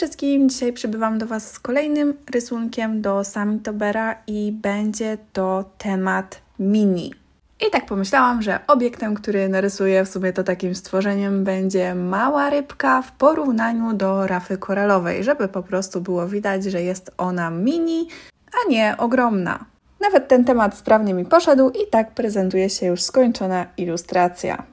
wszystkim, dzisiaj przybywam do Was z kolejnym rysunkiem do Samitobera i będzie to temat mini. I tak pomyślałam, że obiektem, który narysuję, w sumie to takim stworzeniem będzie mała rybka w porównaniu do rafy koralowej, żeby po prostu było widać, że jest ona mini, a nie ogromna. Nawet ten temat sprawnie mi poszedł i tak prezentuje się już skończona ilustracja.